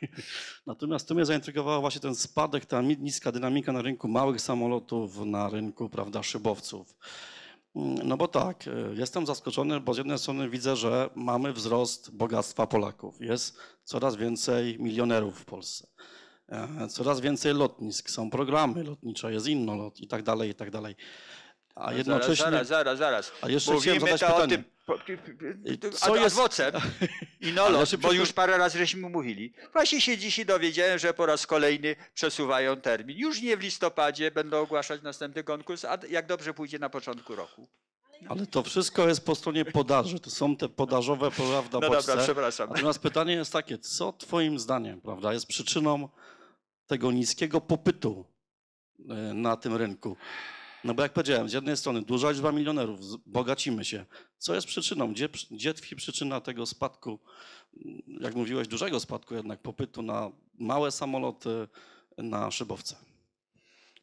Natomiast tu mnie zaintrygowała właśnie ten spadek, ta niska dynamika na rynku małych samolotów, na rynku prawda, szybowców. Mm, no bo tak, y, jestem zaskoczony, bo z jednej strony widzę, że mamy wzrost bogactwa Polaków. Jest coraz więcej milionerów w Polsce. E, coraz więcej lotnisk, są programy lotnicze, jest innolot i tak dalej, i tak dalej. A no jednocześnie... Zaraz, zaraz, zaraz. A jeszcze Mówimy zadać pytanie. Co jest wocem? Inolot, bo już parę razy żeśmy mówili. Właśnie się dzisiaj dowiedziałem, że po raz kolejny przesuwają termin. Już nie w listopadzie będą ogłaszać następny konkurs, a jak dobrze pójdzie na początku roku. Ale to wszystko jest po stronie podaży. To są te podażowe, prawda, no dobra, przepraszam. Natomiast pytanie jest takie, co twoim zdaniem, prawda, jest przyczyną tego niskiego popytu e, na tym rynku. No bo jak powiedziałem, z jednej strony duża liczba milionerów, bogacimy się. Co jest przyczyną? Gdzie, gdzie tkwi przyczyna tego spadku, mm, jak mówiłeś, dużego spadku jednak popytu na małe samoloty, na szybowce?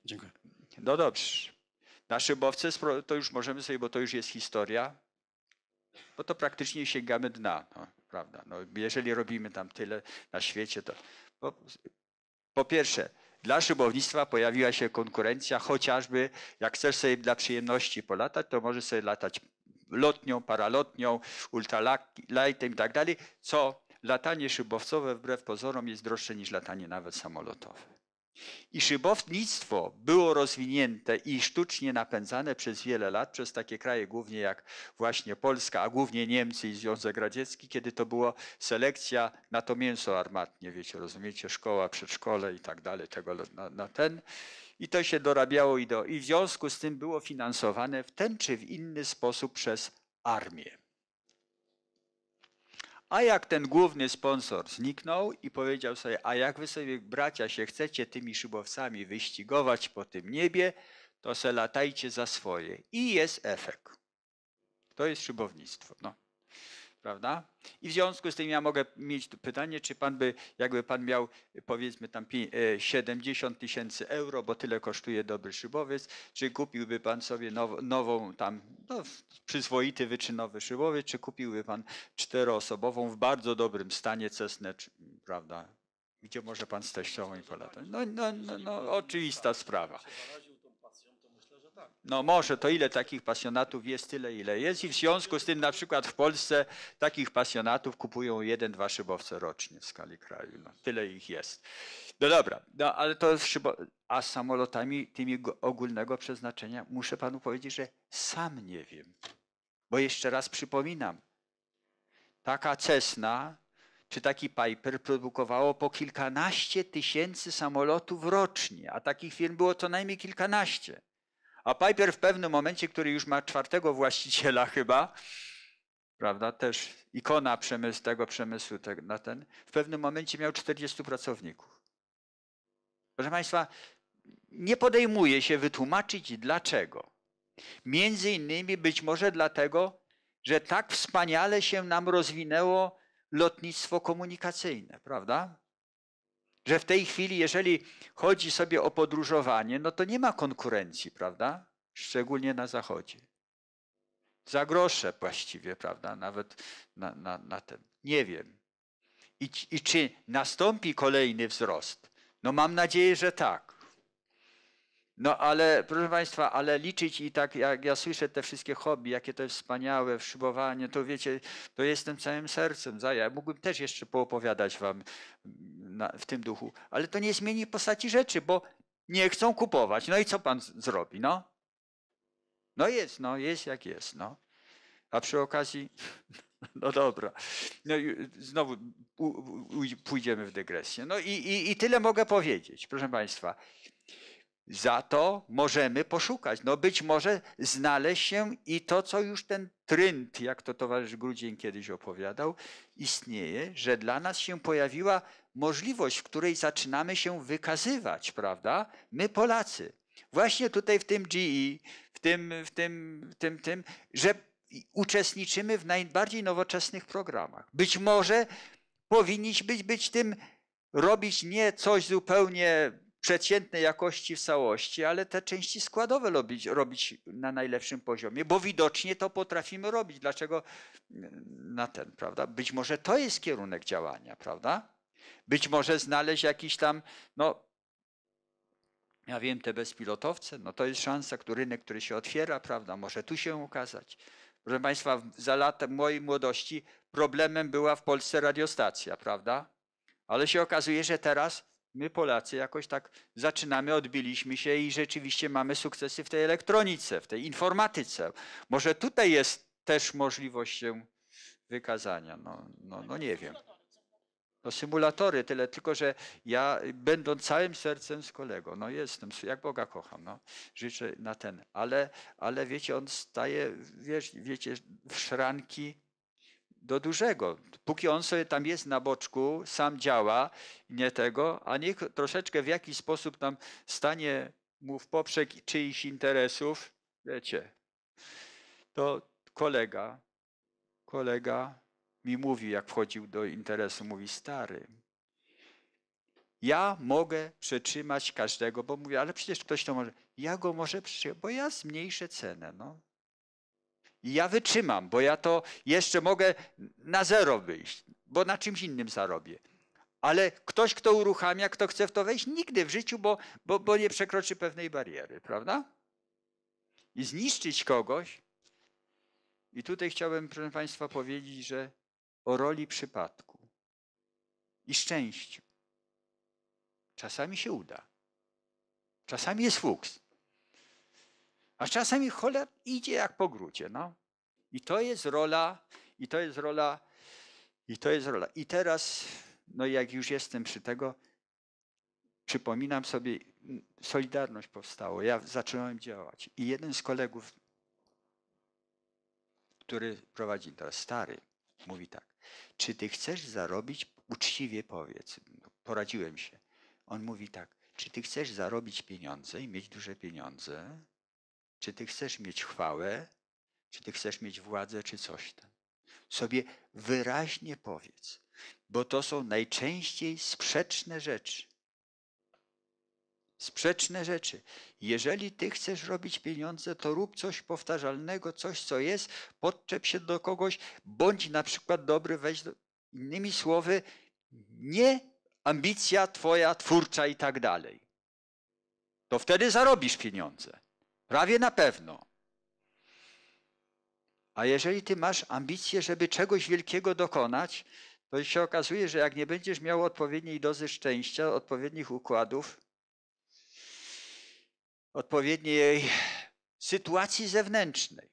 Dziękuję. No dobrze. Na szybowce to już możemy sobie, bo to już jest historia, bo to praktycznie sięgamy dna, no, prawda? No, jeżeli robimy tam tyle na świecie, to po pierwsze, dla szybownictwa pojawiła się konkurencja, chociażby jak chcesz sobie dla przyjemności polatać, to możesz sobie latać lotnią, paralotnią, ultralightem i tak dalej, co latanie szybowcowe wbrew pozorom jest droższe niż latanie nawet samolotowe. I szybownictwo było rozwinięte i sztucznie napędzane przez wiele lat przez takie kraje, głównie jak właśnie Polska, a głównie Niemcy i Związek Radziecki, kiedy to była selekcja na to mięso armatnie, wiecie, rozumiecie, szkoła, przedszkole i tak dalej, tego na, na ten. I to się dorabiało i, do, i w związku z tym było finansowane w ten czy w inny sposób przez armię. A jak ten główny sponsor zniknął i powiedział sobie, a jak wy sobie bracia się chcecie tymi szybowcami wyścigować po tym niebie, to se latajcie za swoje. I jest efekt. To jest szybownictwo. No prawda? I w związku z tym ja mogę mieć pytanie, czy pan by, jakby pan miał powiedzmy tam 70 e, tysięcy euro, bo tyle kosztuje dobry szybowiec, czy kupiłby pan sobie now, nową tam, no, przyzwoity wyczynowy szybowiec, czy kupiłby pan czteroosobową w bardzo dobrym stanie Cessna, prawda? Gdzie może pan z teściową i polatać? No, no, no, no oczywista sprawa no może to ile takich pasjonatów jest, tyle ile jest i w związku z tym na przykład w Polsce takich pasjonatów kupują jeden, dwa szybowce rocznie w skali kraju. No, tyle ich jest. No dobra, no ale to jest szybo... A z samolotami tymi ogólnego przeznaczenia muszę panu powiedzieć, że sam nie wiem. Bo jeszcze raz przypominam, taka Cessna czy taki Piper produkowało po kilkanaście tysięcy samolotów rocznie, a takich firm było co najmniej kilkanaście. A Piper w pewnym momencie, który już ma czwartego właściciela chyba, prawda, też ikona przemysł, tego przemysłu te, na ten, w pewnym momencie miał 40 pracowników. Proszę Państwa, nie podejmuje się wytłumaczyć dlaczego. Między innymi być może dlatego, że tak wspaniale się nam rozwinęło lotnictwo komunikacyjne, prawda? że w tej chwili, jeżeli chodzi sobie o podróżowanie, no to nie ma konkurencji, prawda? Szczególnie na Zachodzie. Za grosze właściwie, prawda? Nawet na, na, na ten. Nie wiem. I, I czy nastąpi kolejny wzrost? No mam nadzieję, że tak. No ale, proszę Państwa, ale liczyć i tak, jak ja słyszę te wszystkie hobby, jakie to jest wspaniałe, szybowanie, to wiecie, to jestem całym sercem za ja. Mógłbym też jeszcze poopowiadać Wam mm, na, w tym duchu, ale to nie zmieni postaci rzeczy, bo nie chcą kupować. No i co Pan zrobi, no? No jest, no jest jak jest, no. A przy okazji, no dobra, no znowu pójdziemy w dygresję. No i, i, i tyle mogę powiedzieć, proszę Państwa za to możemy poszukać. No być może znaleźć się i to, co już ten trynt, jak to towarzysz Grudzień kiedyś opowiadał, istnieje, że dla nas się pojawiła możliwość, w której zaczynamy się wykazywać, prawda? My Polacy. Właśnie tutaj w tym GE, w tym, w tym, w tym, tym, że uczestniczymy w najbardziej nowoczesnych programach. Być może powinniśmy być, być tym, robić nie coś zupełnie przeciętnej jakości w całości, ale te części składowe robić, robić na najlepszym poziomie, bo widocznie to potrafimy robić. Dlaczego na ten, prawda? Być może to jest kierunek działania, prawda? Być może znaleźć jakiś tam, no ja wiem, te bezpilotowce, no to jest szansa, który rynek, który się otwiera, prawda? Może tu się ukazać. Proszę Państwa, za lat mojej młodości problemem była w Polsce radiostacja, prawda? Ale się okazuje, że teraz my Polacy jakoś tak zaczynamy, odbiliśmy się i rzeczywiście mamy sukcesy w tej elektronice, w tej informatyce. Może tutaj jest też możliwość się wykazania. No, no, no nie wiem. No symulatory tyle, tylko że ja będąc całym sercem z kolego, no jestem, jak Boga kocham, no, życzę na ten, ale, ale wiecie, on staje, wiecie, w szranki do dużego. Póki on sobie tam jest na boczku, sam działa, nie tego, a niech troszeczkę w jakiś sposób tam stanie mu w poprzek czyichś interesów, wiecie, to kolega, kolega mi mówi, jak wchodził do interesu, mówi stary. Ja mogę przetrzymać każdego, bo mówię, ale przecież ktoś to może. Ja go może przetrzymać, bo ja zmniejszę cenę. No. I ja wytrzymam, bo ja to jeszcze mogę na zero wyjść, bo na czymś innym zarobię. Ale ktoś, kto uruchamia, kto chce w to wejść, nigdy w życiu, bo, bo, bo nie przekroczy pewnej bariery, prawda? I zniszczyć kogoś. I tutaj chciałbym, proszę Państwa, powiedzieć, że o roli przypadku i szczęściu. Czasami się uda. Czasami jest fuks. A czasami choler idzie jak po grucie. No. I to jest rola, i to jest rola, i to jest rola. I teraz, no jak już jestem przy tego, przypominam sobie, Solidarność powstała. Ja zacząłem działać. I jeden z kolegów, który prowadzi teraz, stary, mówi tak. Czy ty chcesz zarobić, uczciwie powiedz, poradziłem się. On mówi tak, czy ty chcesz zarobić pieniądze i mieć duże pieniądze, czy ty chcesz mieć chwałę, czy ty chcesz mieć władzę, czy coś tam. Sobie wyraźnie powiedz, bo to są najczęściej sprzeczne rzeczy. Sprzeczne rzeczy. Jeżeli ty chcesz robić pieniądze, to rób coś powtarzalnego, coś co jest, podczep się do kogoś, bądź na przykład dobry, weź. Do... Innymi słowy, nie ambicja twoja twórcza i tak dalej. To wtedy zarobisz pieniądze. Prawie na pewno. A jeżeli ty masz ambicje, żeby czegoś wielkiego dokonać, to się okazuje, że jak nie będziesz miał odpowiedniej dozy szczęścia, odpowiednich układów, odpowiedniej sytuacji zewnętrznej.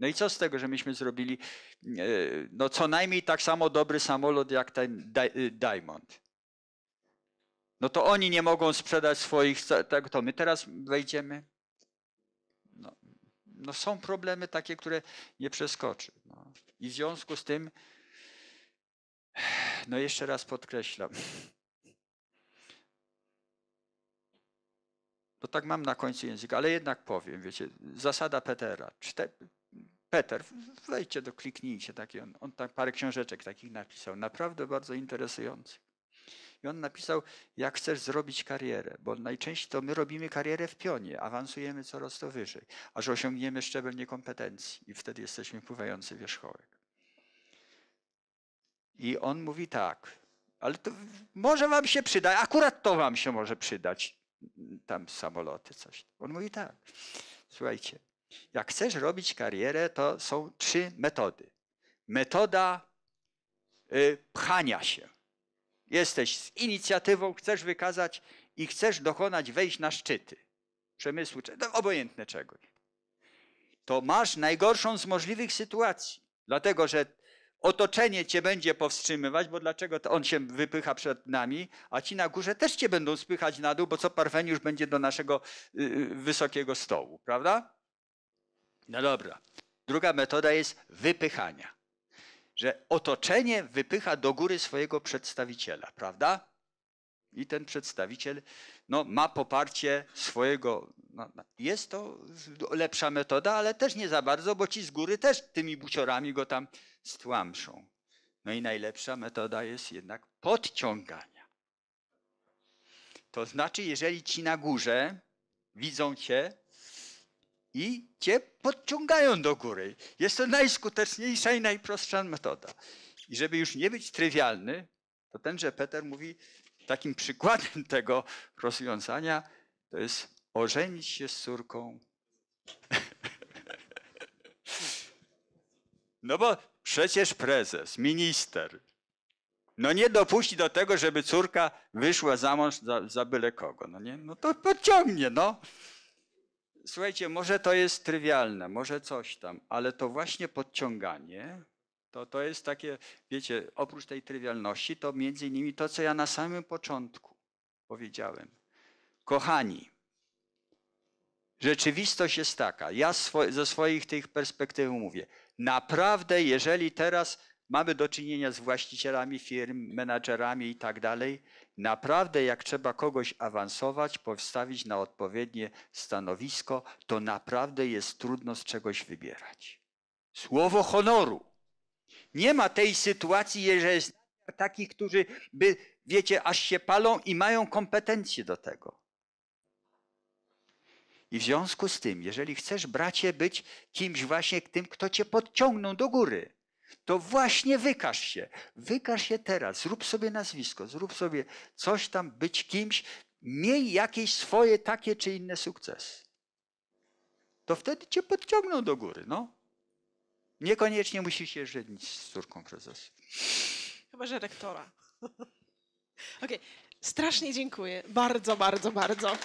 No i co z tego, że myśmy zrobili e, no co najmniej tak samo dobry samolot jak ten e, Diamond. No to oni nie mogą sprzedać swoich, tak to my teraz wejdziemy no są problemy takie, które nie przeskoczy. No. I w związku z tym, no jeszcze raz podkreślam, no tak mam na końcu języka, ale jednak powiem, wiecie, zasada Petera. Peter, wejdźcie do, kliknijcie, taki on, on tak parę książeczek takich napisał, naprawdę bardzo interesujący. I on napisał, jak chcesz zrobić karierę, bo najczęściej to my robimy karierę w pionie, awansujemy coraz to wyżej, aż osiągniemy szczebel niekompetencji i wtedy jesteśmy pływający wierzchołek. I on mówi tak, ale to może wam się przyda, akurat to wam się może przydać, tam samoloty, coś. On mówi tak, słuchajcie, jak chcesz robić karierę, to są trzy metody. Metoda y, pchania się jesteś z inicjatywą, chcesz wykazać i chcesz dokonać wejść na szczyty przemysłu, no, obojętne czegoś, to masz najgorszą z możliwych sytuacji. Dlatego, że otoczenie cię będzie powstrzymywać, bo dlaczego on się wypycha przed nami, a ci na górze też cię będą spychać na dół, bo co parweniusz będzie do naszego y, y, wysokiego stołu, prawda? No dobra. Druga metoda jest wypychania że otoczenie wypycha do góry swojego przedstawiciela, prawda? I ten przedstawiciel no, ma poparcie swojego. No, no, jest to lepsza metoda, ale też nie za bardzo, bo ci z góry też tymi buciorami go tam stłamszą. No i najlepsza metoda jest jednak podciągania. To znaczy, jeżeli ci na górze widzą cię, i cię podciągają do góry. Jest to najskuteczniejsza i najprostsza metoda. I żeby już nie być trywialny, to tenże Peter mówi, takim przykładem tego rozwiązania to jest ożenić się z córką. No bo przecież prezes, minister, no nie dopuści do tego, żeby córka wyszła za mąż za, za byle kogo. No, nie? no to podciągnie, no słuchajcie, może to jest trywialne, może coś tam, ale to właśnie podciąganie, to, to jest takie, wiecie, oprócz tej trywialności, to między innymi to, co ja na samym początku powiedziałem. Kochani, rzeczywistość jest taka, ja swo ze swoich tych perspektyw mówię, naprawdę jeżeli teraz mamy do czynienia z właścicielami firm, menadżerami i tak dalej, Naprawdę, jak trzeba kogoś awansować, postawić na odpowiednie stanowisko, to naprawdę jest trudno z czegoś wybierać. Słowo honoru. Nie ma tej sytuacji, że jest takich, którzy by, wiecie, aż się palą i mają kompetencje do tego. I w związku z tym, jeżeli chcesz, bracie, być kimś właśnie tym, kto cię podciągnął do góry, to właśnie wykaż się. Wykaż się teraz, zrób sobie nazwisko, zrób sobie coś tam, być kimś, miej jakieś swoje takie czy inne sukcesy. To wtedy cię podciągną do góry, no. Niekoniecznie musisz się żenić z córką prezesu. Chyba, że rektora. Okej, okay. strasznie dziękuję. Bardzo, bardzo, bardzo.